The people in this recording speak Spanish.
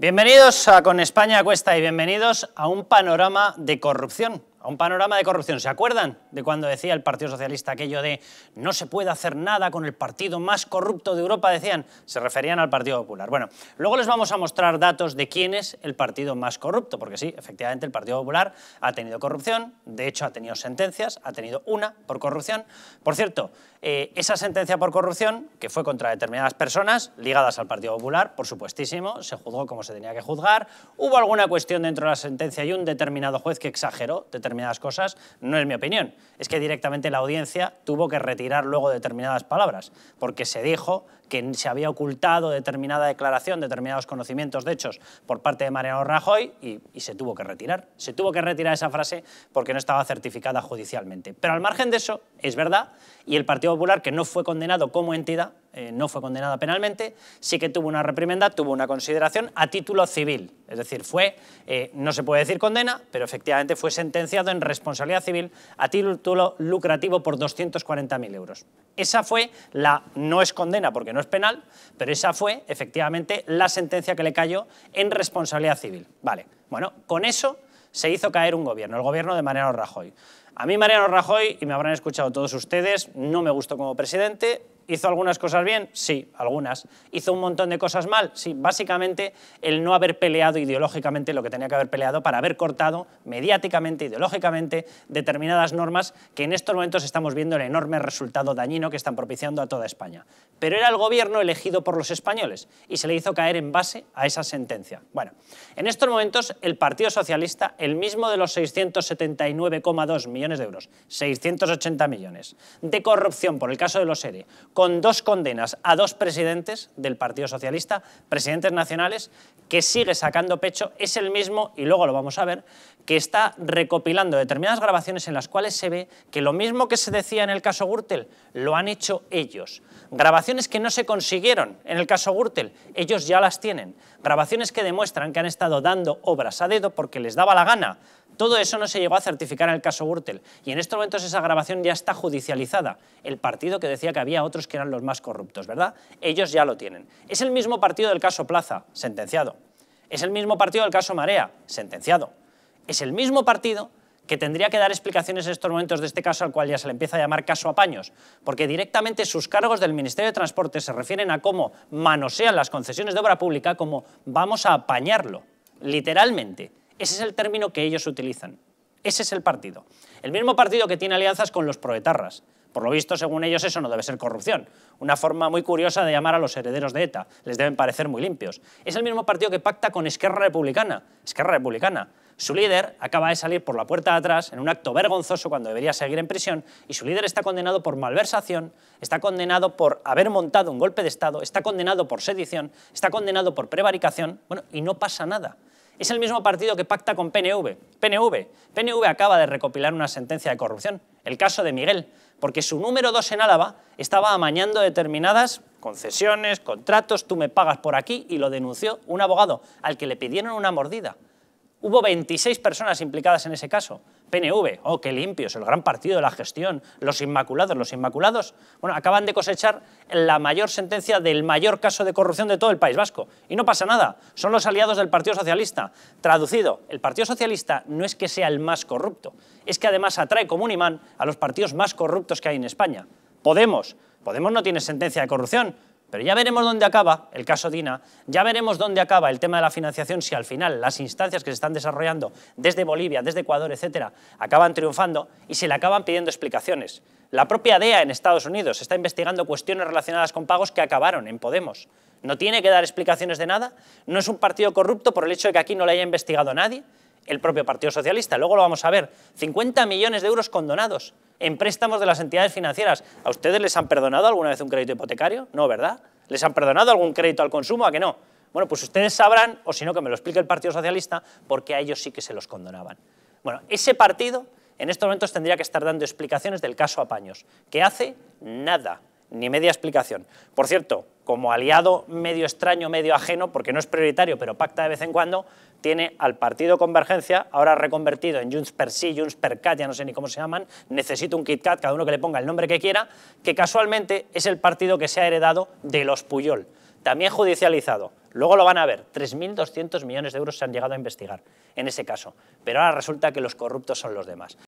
Bienvenidos a Con España Cuesta y bienvenidos a un panorama de corrupción a un panorama de corrupción. ¿Se acuerdan de cuando decía el Partido Socialista aquello de no se puede hacer nada con el partido más corrupto de Europa? Decían, se referían al Partido Popular. Bueno, luego les vamos a mostrar datos de quién es el partido más corrupto, porque sí, efectivamente el Partido Popular ha tenido corrupción, de hecho ha tenido sentencias, ha tenido una por corrupción. Por cierto, eh, esa sentencia por corrupción, que fue contra determinadas personas ligadas al Partido Popular, por supuestísimo, se juzgó como se tenía que juzgar, hubo alguna cuestión dentro de la sentencia y un determinado juez que exageró, determinadas cosas, no es mi opinión. Es que directamente la audiencia tuvo que retirar luego determinadas palabras, porque se dijo que se había ocultado determinada declaración, determinados conocimientos de hechos por parte de Mariano Rajoy y, y, se tuvo que retirar. Se tuvo que retirar esa frase porque no estaba certificada judicialmente. Pero al margen de eso, es verdad, y el Partido Popular, que no fue condenado como entidad, eh, no fue condenada penalmente, sí que tuvo una reprimenda, tuvo una consideración a título civil. Es decir, fue, eh, no se puede decir condena, pero efectivamente fue sentenciado en responsabilidad civil a título lucrativo por 240.000 euros. Esa fue la, no es condena porque no es penal, pero esa fue efectivamente la sentencia que le cayó en responsabilidad civil. Vale, bueno, con eso se hizo caer un gobierno, el gobierno de Mariano Rajoy. A mí Mariano Rajoy, y me habrán escuchado todos ustedes, no me gustó como presidente, ¿Hizo algunas cosas bien? Sí, algunas. ¿Hizo un montón de cosas mal? Sí, básicamente el no haber peleado ideológicamente lo que tenía que haber peleado para haber cortado mediáticamente, ideológicamente, determinadas normas que en estos momentos estamos viendo el enorme resultado dañino que están propiciando a toda España. Pero era el gobierno elegido por los españoles y se le hizo caer en base a esa sentencia. Bueno, en estos momentos el Partido Socialista, el mismo de los 679,2 millones de euros, 680 millones de corrupción por el caso de los ERE, con dos condenas a dos presidentes del Partido Socialista, presidentes nacionales, que sigue sacando pecho, es el mismo, y luego lo vamos a ver, que está recopilando determinadas grabaciones en las cuales se ve que lo mismo que se decía en el caso Gürtel, lo han hecho ellos. Grabaciones que no se consiguieron en el caso Gürtel, ellos ya las tienen. Grabaciones que demuestran que han estado dando obras a dedo porque les daba la gana, todo eso no se llegó a certificar en el caso Gürtel y en estos momentos esa grabación ya está judicializada. El partido que decía que había otros que eran los más corruptos, ¿verdad? Ellos ya lo tienen. Es el mismo partido del caso Plaza, sentenciado. Es el mismo partido del caso Marea, sentenciado. Es el mismo partido que tendría que dar explicaciones en estos momentos de este caso al cual ya se le empieza a llamar caso apaños, porque directamente sus cargos del Ministerio de Transporte se refieren a cómo manosean las concesiones de obra pública, como vamos a apañarlo, literalmente. Ese es el término que ellos utilizan. Ese es el partido. El mismo partido que tiene alianzas con los proetarras. Por lo visto, según ellos, eso no debe ser corrupción. Una forma muy curiosa de llamar a los herederos de ETA. Les deben parecer muy limpios. Es el mismo partido que pacta con Esquerra Republicana. Esquerra Republicana. Su líder acaba de salir por la puerta de atrás en un acto vergonzoso cuando debería seguir en prisión y su líder está condenado por malversación, está condenado por haber montado un golpe de Estado, está condenado por sedición, está condenado por prevaricación, bueno, y no pasa nada. Es el mismo partido que pacta con PNV. PNV. PNV acaba de recopilar una sentencia de corrupción, el caso de Miguel, porque su número 2 en Álava estaba amañando determinadas concesiones, contratos, tú me pagas por aquí, y lo denunció un abogado al que le pidieron una mordida. Hubo 26 personas implicadas en ese caso. PNV, oh, qué limpios, el gran partido de la gestión, los inmaculados, los inmaculados, bueno, acaban de cosechar la mayor sentencia del mayor caso de corrupción de todo el País Vasco. Y no pasa nada, son los aliados del Partido Socialista. Traducido, el Partido Socialista no es que sea el más corrupto, es que además atrae como un imán a los partidos más corruptos que hay en España. Podemos, Podemos no tiene sentencia de corrupción, pero ya veremos dónde acaba el caso Dina, ya veremos dónde acaba el tema de la financiación si al final las instancias que se están desarrollando desde Bolivia, desde Ecuador, etcétera, acaban triunfando y se le acaban pidiendo explicaciones. La propia DEA en Estados Unidos está investigando cuestiones relacionadas con pagos que acabaron en Podemos. No tiene que dar explicaciones de nada, no es un partido corrupto por el hecho de que aquí no le haya investigado nadie, el propio Partido Socialista, luego lo vamos a ver, 50 millones de euros condonados en préstamos de las entidades financieras. ¿A ustedes les han perdonado alguna vez un crédito hipotecario? No, ¿verdad? ¿Les han perdonado algún crédito al consumo? ¿A que no? Bueno, pues ustedes sabrán, o si no, que me lo explique el Partido Socialista, porque a ellos sí que se los condonaban. Bueno, ese partido en estos momentos tendría que estar dando explicaciones del caso Apaños, que hace nada, ni media explicación. Por cierto, como aliado medio extraño, medio ajeno, porque no es prioritario, pero pacta de vez en cuando, tiene al partido Convergencia, ahora reconvertido en Junts per Sí, Junts per Cat, ya no sé ni cómo se llaman, necesito un Kit Kat, cada uno que le ponga el nombre que quiera, que casualmente es el partido que se ha heredado de los Puyol, también judicializado. Luego lo van a ver, 3.200 millones de euros se han llegado a investigar en ese caso, pero ahora resulta que los corruptos son los demás.